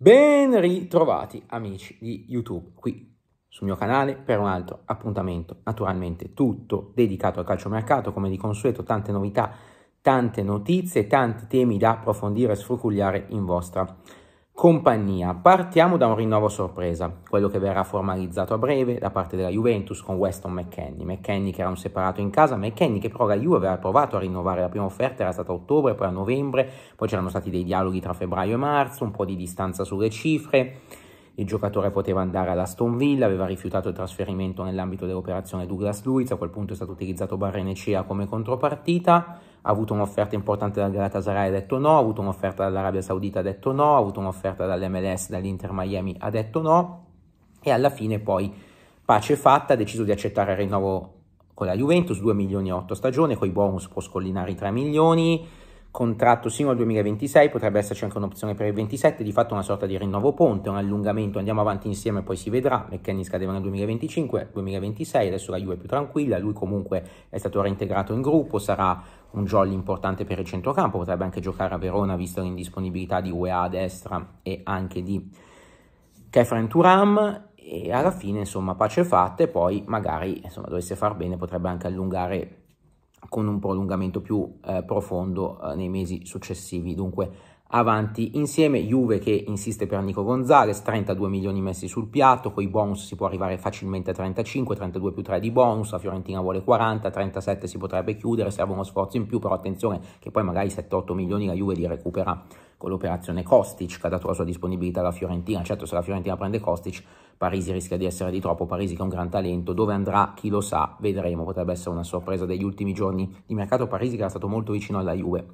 Ben ritrovati amici di YouTube qui sul mio canale per un altro appuntamento, naturalmente tutto dedicato al calciomercato, come di consueto tante novità, tante notizie, tanti temi da approfondire e sfrucugliare in vostra compagnia. Partiamo da un rinnovo sorpresa, quello che verrà formalizzato a breve da parte della Juventus con Weston McKennie. McKennie che era un separato in casa, McKennie che però la Juve aveva provato a rinnovare, la prima offerta era stata a ottobre, poi a novembre, poi c'erano stati dei dialoghi tra febbraio e marzo, un po' di distanza sulle cifre. Il giocatore poteva andare alla Aston Villa, aveva rifiutato il trasferimento nell'ambito dell'operazione Douglas Luiz, a quel punto è stato utilizzato Barrenecea come contropartita ha avuto un'offerta importante dal Galatasaray, ha detto no, ha avuto un'offerta dall'Arabia Saudita, ha detto no, ha avuto un'offerta dall'MLS, dall'Inter Miami, ha detto no, e alla fine poi, pace fatta, ha deciso di accettare il rinnovo con la Juventus, 2 milioni e 8 stagione, con i bonus può scollinare i 3 milioni, contratto sino al 2026, potrebbe esserci anche un'opzione per il 27, di fatto una sorta di rinnovo ponte, un allungamento, andiamo avanti insieme poi si vedrà, McKenny scadeva nel 2025, 2026, adesso la Juve è più tranquilla, lui comunque è stato reintegrato in gruppo, sarà un jolly importante per il centrocampo, potrebbe anche giocare a Verona vista l'indisponibilità di UEA a destra e anche di Kefren Turam e alla fine insomma pace fatta e poi magari insomma dovesse far bene potrebbe anche allungare con un prolungamento più eh, profondo eh, nei mesi successivi. Dunque avanti insieme Juve che insiste per Nico Gonzalez, 32 milioni messi sul piatto, con i bonus si può arrivare facilmente a 35, 32 più 3 di bonus, la Fiorentina vuole 40, 37 si potrebbe chiudere, serve uno sforzo in più, però attenzione che poi magari 7-8 milioni la Juve li recupera con l'operazione Kostic che ha dato la sua disponibilità alla Fiorentina. Certo, se la Fiorentina prende Kostic, Parisi rischia di essere di troppo, Parisi che è un gran talento, dove andrà chi lo sa, vedremo, potrebbe essere una sorpresa degli ultimi giorni di mercato Parisi che era stato molto vicino alla Juve,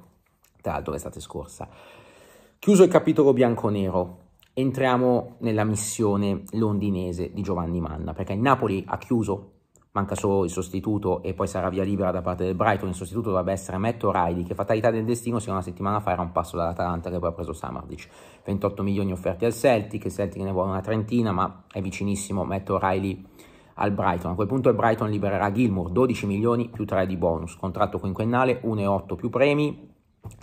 tra l'altro l'estate scorsa. Chiuso il capitolo bianco-nero, entriamo nella missione londinese di Giovanni Manna, perché il Napoli ha chiuso manca solo il sostituto e poi sarà via libera da parte del Brighton, il sostituto dovrebbe essere Matt O'Reilly che fatalità del destino se una settimana fa era un passo dall'Atalanta che poi ha preso Samardic 28 milioni offerti al Celtic, il Celtic ne vuole una trentina ma è vicinissimo Matt O'Reilly al Brighton, a quel punto il Brighton libererà Gilmour 12 milioni più 3 di bonus, contratto quinquennale 1,8 più premi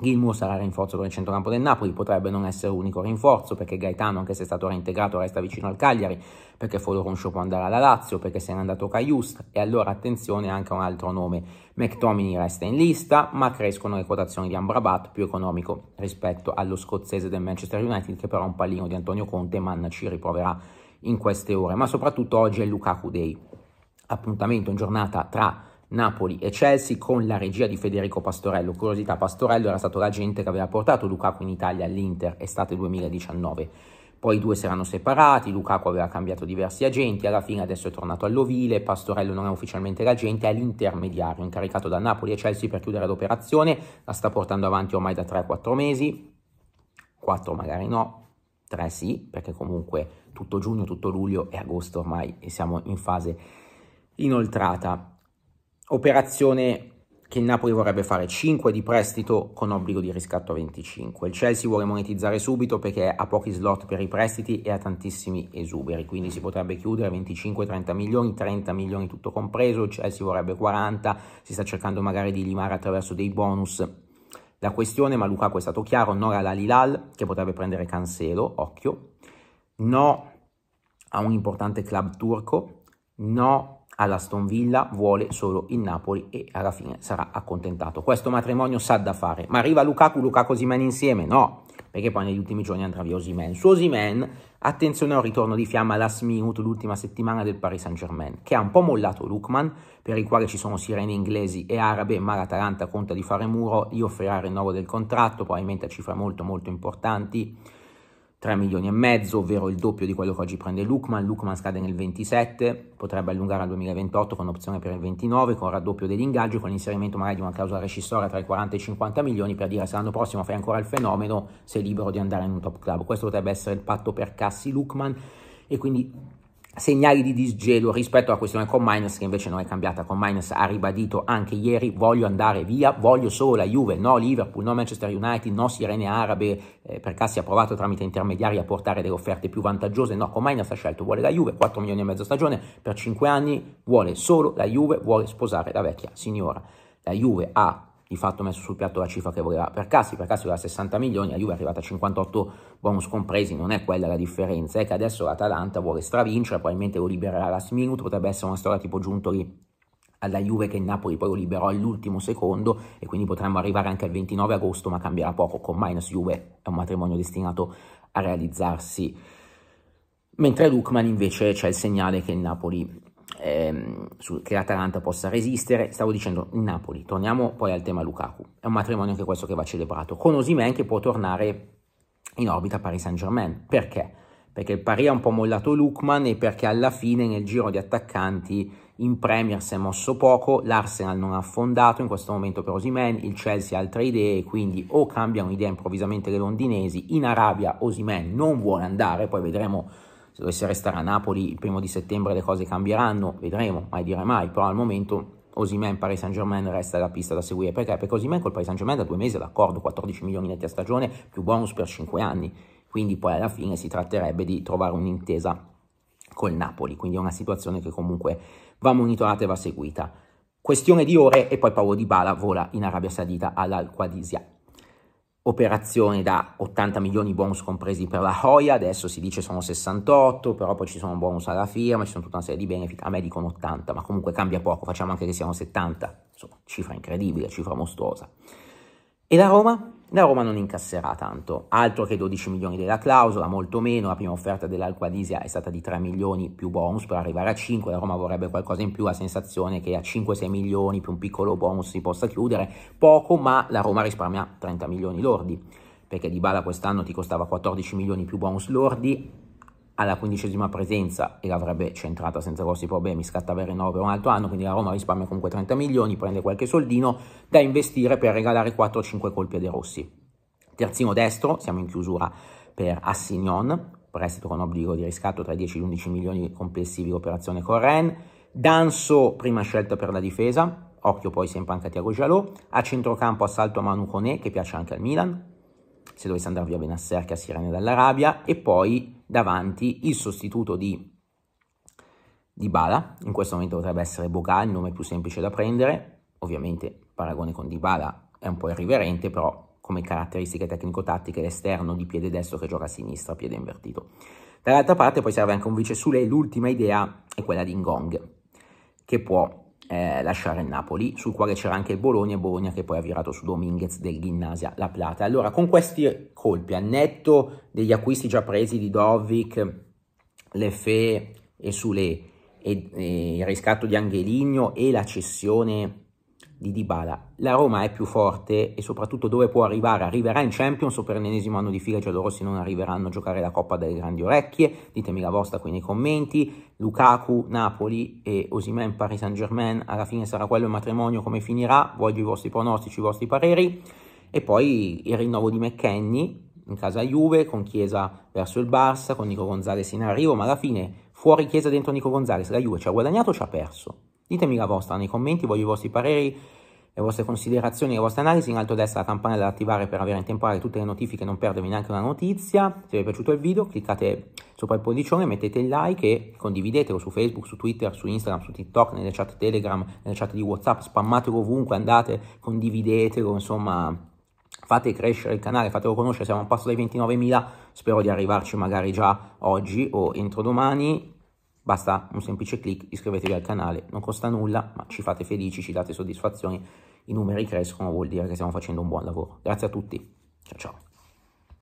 Gilmour sarà rinforzo per il centrocampo del Napoli, potrebbe non essere l'unico rinforzo perché Gaetano, anche se è stato reintegrato, resta vicino al Cagliari, perché Fodoroncio può andare alla Lazio, perché se n'è andato Caiust e allora attenzione anche a un altro nome, McTominay resta in lista, ma crescono le quotazioni di Ambrabat, più economico rispetto allo scozzese del Manchester United che però è un pallino di Antonio Conte, Manna ci riproverà in queste ore, ma soprattutto oggi è Lukaku Day, appuntamento in giornata tra Napoli e Chelsea con la regia di Federico Pastorello. Curiosità, Pastorello era stato l'agente che aveva portato Lukaku in Italia all'Inter estate 2019. Poi i due si erano separati, Lukaku aveva cambiato diversi agenti, alla fine adesso è tornato all'Ovile, Pastorello non è ufficialmente l'agente, è l'intermediario incaricato da Napoli e Chelsea per chiudere l'operazione, la sta portando avanti ormai da 3-4 mesi, 4 magari no, 3 sì, perché comunque tutto giugno, tutto luglio e agosto ormai siamo in fase inoltrata operazione che il Napoli vorrebbe fare 5 di prestito con obbligo di riscatto a 25. Il Chelsea vuole monetizzare subito perché ha pochi slot per i prestiti e ha tantissimi esuberi, quindi si potrebbe chiudere 25-30 milioni, 30 milioni tutto compreso, il Chelsea vorrebbe 40, si sta cercando magari di limare attraverso dei bonus la questione, ma Lukaku è stato chiaro, no alla Lilal, che potrebbe prendere Cancelo, occhio, no a un importante club turco, no alla Stonvilla vuole solo il Napoli e alla fine sarà accontentato. Questo matrimonio sa da fare. Ma arriva Lukaku, Lukaku Osimen insieme? No, perché poi negli ultimi giorni andrà via Osimen. Su Osimen, attenzione a un ritorno di fiamma last minute l'ultima settimana del Paris Saint-Germain, che ha un po' mollato Lukman, per il quale ci sono sirene inglesi e arabe, ma l'Atalanta conta di fare muro, gli offrirà il rinnovo del contratto, probabilmente a cifre molto molto importanti 3 milioni e mezzo, ovvero il doppio di quello che oggi prende Lukman. Lukman scade nel 27, potrebbe allungare al 2028 con opzione per il 29, con raddoppio dell'ingaggio, con l'inserimento magari di una clausola rescissoria tra i 40 e i 50 milioni per dire se l'anno prossimo fai ancora il fenomeno sei libero di andare in un top club. Questo potrebbe essere il patto per Cassi Lukman e quindi segnali di disgelo rispetto alla questione con Minus che invece non è cambiata con Minus ha ribadito anche ieri voglio andare via voglio solo la Juve no Liverpool no Manchester United no Sirene Arabe eh, perché si è provato tramite intermediari a portare delle offerte più vantaggiose no con Minus ha scelto vuole la Juve 4 milioni e mezzo stagione per 5 anni vuole solo la Juve vuole sposare la vecchia signora la Juve ha di fatto messo sul piatto la cifra che voleva per Cassi, per Cassi voleva 60 milioni, la Juve è arrivata a 58 bonus compresi, non è quella la differenza, è che adesso l'Atalanta vuole stravincere, probabilmente lo libererà last minute, potrebbe essere una storia tipo Giuntoli alla Juve che il Napoli poi lo liberò all'ultimo secondo e quindi potremmo arrivare anche al 29 agosto ma cambierà poco con Minus Juve è un matrimonio destinato a realizzarsi mentre Lukman invece c'è il segnale che il Napoli ehm, su, che l'Atalanta possa resistere. Stavo dicendo in Napoli, torniamo poi al tema Lukaku, è un matrimonio anche questo che va celebrato, con Osimen che può tornare in orbita a Paris Saint Germain, perché? Perché il Paris ha un po' mollato Lukman e perché alla fine nel giro di attaccanti in Premier si è mosso poco, l'Arsenal non ha affondato in questo momento per Osimen, il Chelsea ha altre idee, quindi o cambiano idea improvvisamente le londinesi, in Arabia Osimen non vuole andare, poi vedremo se dovesse restare a Napoli il primo di settembre le cose cambieranno, vedremo, mai dire mai, però al momento Osimen Paris Saint Germain resta la pista da seguire perché? Perché Osimen col Paris Saint Germain da due mesi è d'accordo, 14 milioni netti a stagione più bonus per 5 anni, quindi poi alla fine si tratterebbe di trovare un'intesa col Napoli, quindi è una situazione che comunque va monitorata e va seguita. Questione di ore e poi Paolo Di Bala vola in Arabia Saudita all'Al-Qadisiyah operazioni da 80 milioni bonus compresi per la Hoya, adesso si dice sono 68, però poi ci sono bonus alla firma, ci sono tutta una serie di benefit, a me dicono 80, ma comunque cambia poco, facciamo anche che siano 70, insomma, cifra incredibile, cifra mostruosa. E la Roma? la Roma non incasserà tanto, altro che 12 milioni della clausola, molto meno, la prima offerta dell'Alquadisia è stata di 3 milioni più bonus per arrivare a 5, la Roma vorrebbe qualcosa in più, la sensazione che a 5-6 milioni più un piccolo bonus si possa chiudere, poco ma la Roma risparmia 30 milioni lordi, perché di Bala quest'anno ti costava 14 milioni più bonus lordi, alla quindicesima presenza e l'avrebbe centrata senza grossi problemi, scatta avere 9 un altro anno, quindi la Roma risparmia comunque 30 milioni, prende qualche soldino da investire per regalare 4-5 colpi a De Rossi. Terzino destro, siamo in chiusura per Assignon, prestito con obbligo di riscatto tra i 10 e gli 11 milioni complessivi l'operazione Corren, Danso prima scelta per la difesa, occhio poi sempre anche a Tiago Gialò, a centrocampo assalto a Manu Coné, che piace anche al Milan, se dovesse andare via Benasser che a Sirene dall'Arabia e poi davanti il sostituto di di Bala, in questo momento potrebbe essere Boga, il nome più semplice da prendere, ovviamente il paragone con Dybala è un po' irriverente, però come caratteristiche tecnico-tattiche l'esterno di piede destro che gioca a sinistra, piede invertito. Dall'altra parte poi serve anche un vice Sule, l'ultima idea è quella di Ngong, che può eh, lasciare il Napoli, sul quale c'era anche il Bologna Bologna che poi ha virato su Dominguez del Gimnasia La Plata. Allora, con questi colpi, a netto degli acquisti già presi di Dovic, Lefè e Sule, e, e il riscatto di Angeligno e la cessione di Dybala. La Roma è più forte e soprattutto dove può arrivare, arriverà in Champions o per l'ennesimo anno di fila cioè loro se non arriveranno a giocare la Coppa delle Grandi Orecchie, ditemi la vostra qui nei commenti, Lukaku, Napoli e Osimen Paris Saint Germain, alla fine sarà quello il matrimonio come finirà, voglio i vostri pronostici, i vostri pareri, e poi il rinnovo di McKenny in casa Juve, con Chiesa verso il Barça, con Nico Gonzalez in arrivo, ma alla fine fuori Chiesa dentro Nico Gonzalez, la Juve ci ha guadagnato o ci ha perso? Ditemi la vostra nei commenti, voglio i vostri pareri, le vostre considerazioni, le vostre analisi. In alto a destra la campanella da attivare per avere in temporale tutte le notifiche e non perdervi neanche una notizia. Se vi è piaciuto il video cliccate sopra il pollicione, mettete il like e condividetelo su Facebook, su Twitter, su Instagram, su TikTok, nelle chat Telegram, nelle chat di Whatsapp, spammatelo ovunque, andate, condividetelo, insomma fate crescere il canale, fatelo conoscere, siamo a un passo dai 29.000, spero di arrivarci magari già oggi o entro domani. Basta un semplice clic, iscrivetevi al canale, non costa nulla, ma ci fate felici, ci date soddisfazioni, i numeri crescono, vuol dire che stiamo facendo un buon lavoro. Grazie a tutti, ciao ciao.